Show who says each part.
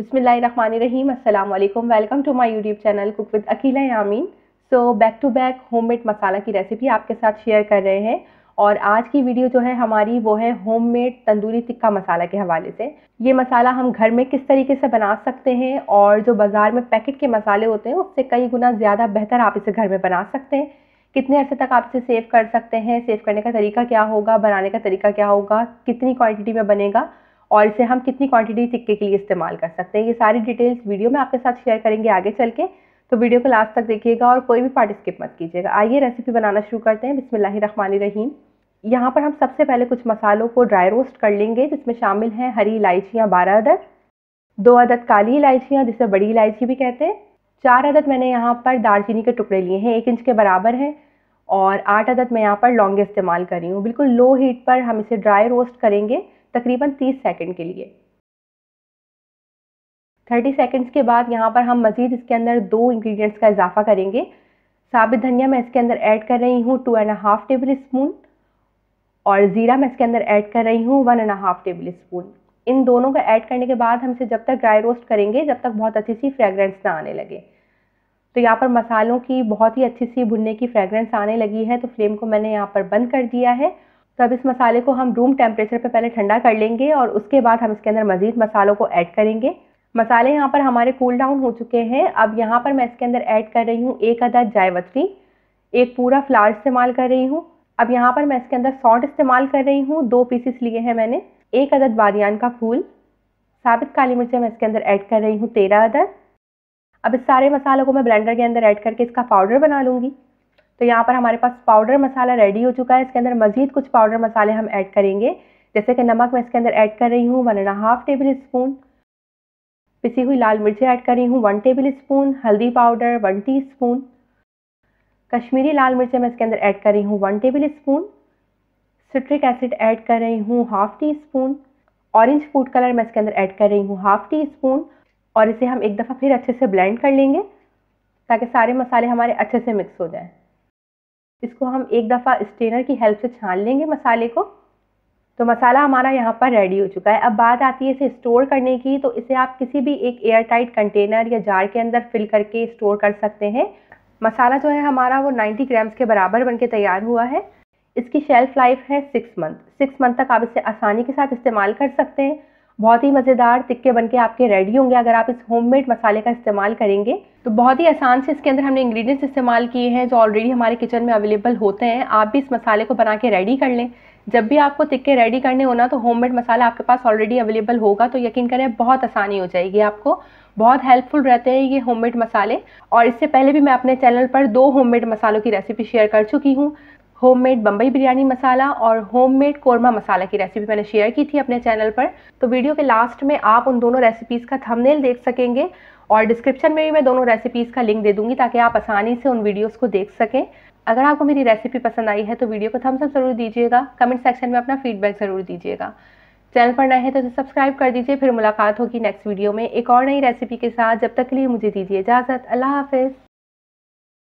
Speaker 1: बिसमीम अल्लाम welcome to my YouTube channel cook with Akila Yameen so back to back homemade masala की recipe आपके साथ शेयर कर रहे हैं और आज की वीडियो जो है हमारी वो है होममेड तंदूरी टिक्का मसाला के हवाले से ये मसाला हम घर में किस तरीके से बना सकते हैं और जो बाज़ार में पैकेट के मसाले होते हैं उससे कई गुना ज़्यादा बेहतर आप इसे घर में बना सकते हैं कितने अर्से तक आप इसे सेव कर सकते हैं सेव करने का तरीका क्या होगा बनाने का तरीका क्या होगा कितनी क्वांटिटी में बनेगा और इसे हम कितनी क्वांटिटी सिक्के के लिए इस्तेमाल कर सकते हैं ये सारी डिटेल्स वीडियो में आपके साथ शेयर करेंगे आगे चल के तो वीडियो को लास्ट तक देखिएगा और कोई भी पार्टिसिपेट मत कीजिएगा आइए रेसिपी बनाना शुरू करते हैं बिसमिल्ल रहीम यहाँ पर हम सबसे पहले कुछ मसालों को ड्राई रोस्ट कर लेंगे जिसमें शामिल हैं हरी इलायचियाँ बारह अदद दो अदद काली इलायचियाँ जिसे बड़ी इलायची भी कहते हैं चार अदद मैंने यहाँ पर दालचीनी के टुकड़े लिए हैं एक इंच के बराबर हैं और आठ अदद मैं यहाँ पर लौंगे इस्तेमाल कर रही हूँ बिल्कुल लो हीट पर हम इसे ड्राई रोस्ट करेंगे तकरीबन 30 सेकंड के लिए 30 सेकंड्स के बाद यहाँ पर हम मज़ीद इसके अंदर दो इंग्रेडिएंट्स का इजाफा करेंगे साबित धनिया मैं इसके अंदर ऐड कर रही हूँ two and half tablespoon और ज़ीरा मैं इसके अंदर ऐड कर रही हूँ one and half tablespoon इन दोनों का ऐड करने के बाद हम इसे जब तक ड्राई रोस्ट करेंगे जब तक बहुत अच्छी सी फ्रेगरेंस ना आने लगे तो यहाँ पर मसालों की बहुत ही अच्छी सी भुनने की फ्रेगरेंस आने लगी है तो फ्लेम को मैंने यहाँ पर बंद कर दिया है तो अब इस मसाले को हम रूम टेम्परेचर पर पहले ठंडा कर लेंगे और उसके बाद हम इसके अंदर मज़ीद मसालों को ऐड करेंगे मसाले यहाँ पर हमारे कूल डाउन हो चुके हैं अब यहाँ पर मैं इसके अंदर ऐड कर रही हूँ एक अदद जायवत्री एक पूरा फ्लावर इस्तेमाल कर रही हूँ अब यहाँ पर मैं इसके अंदर सॉल्ट इस्तेमाल कर रही हूँ दो पीसेस लिए हैं मैंने एक अदद बादियान का फूल साबित काली मिर्चें मैं इसके अंदर ऐड कर रही हूँ तेरह अदद अब इस सारे मसालों को मैं ब्लेंडर के अंदर ऐड करके इसका पाउडर बना लूँगी तो यहाँ पर हमारे पास पाउडर मसाला रेडी हो चुका है इसके अंदर मज़ीद कुछ पाउडर मसाले हम ऐड करेंगे जैसे कि नमक मैं इसके अंदर ऐड कर रही हूँ one and half tablespoon पिसी हुई लाल मिर्ची ऐड कर रही हूँ वन टेबल स्पून हल्दी powder one teaspoon Kashmiri लाल मिर्चें मैं इसके अंदर ऐड कर रही हूँ one tablespoon citric acid add कर रही हूँ half teaspoon orange food colour मैं इसके अंदर ऐड कर रही हूँ हाफ़ टी स्पून और इसे हम एक दफ़ा फिर अच्छे से ब्लेंड कर लेंगे ताकि सारे मसाले हमारे अच्छे से मिक्स हो जाएँ इसको हम एक दफ़ा स्ट्रेनर की हेल्प से छान लेंगे मसाले को तो मसाला हमारा यहाँ पर रेडी हो चुका है अब बात आती है इसे स्टोर करने की तो इसे आप किसी भी एक एयर टाइट कंटेनर या जार के अंदर फिल करके स्टोर कर सकते हैं मसाला जो है हमारा वो 90 ग्राम्स के बराबर बनके तैयार हुआ है इसकी शेल्फ़ लाइफ है सिक्स मंथ सिक्स मंथ तक आप इसे आसानी के साथ इस्तेमाल कर सकते हैं बहुत ही मज़ेदार टिक्के के आपके रेडी होंगे अगर आप इस होममेड मसाले का इस्तेमाल करेंगे तो बहुत ही आसान से इसके अंदर हमने इंग्रेडिएंट्स इस्तेमाल किए हैं जो ऑलरेडी हमारे किचन में अवेलेबल होते हैं आप भी इस मसाले को बना के रेडी कर लें जब भी आपको टिक्के रेडी करने होना तो मेड मसाला आपके पास ऑलरेडी अवेलेबल होगा तो यकीन करें बहुत आसानी हो जाएगी आपको बहुत हेल्पफुल रहते हैं ये होममेड मसाले और इससे पहले भी मैं अपने चैनल पर दो होममेड मसालों की रेसिपी शेयर कर चुकी हूँ होममेड बम्बई बिरयानी मसाला और होममेड कोरमा मसाला की रेसिपी मैंने शेयर की थी अपने चैनल पर तो वीडियो के लास्ट में आप उन दोनों रेसिपीज़ का थंबनेल देख सकेंगे और डिस्क्रिप्शन में भी मैं दोनों रेसिपीज़ का लिंक दे दूँगी ताकि आप आसानी से उन वीडियोज़ को देख सकें अगर आपको मेरी रेसिपी पसंद आई है तो वीडियो को थम्सअप ज़रूर दीजिएगा कमेंट सेक्शन में अपना फीडबैक ज़रूर दीजिएगा चैनल पर नए हैं तो इसे सब्सक्राइब कर दीजिए फिर मुलाकात होगी नेक्स्ट वीडियो में एक और नई रेसिपी के साथ जब तक के लिए मुझे दीजिए इजाज़त अल्लाह हाफिज़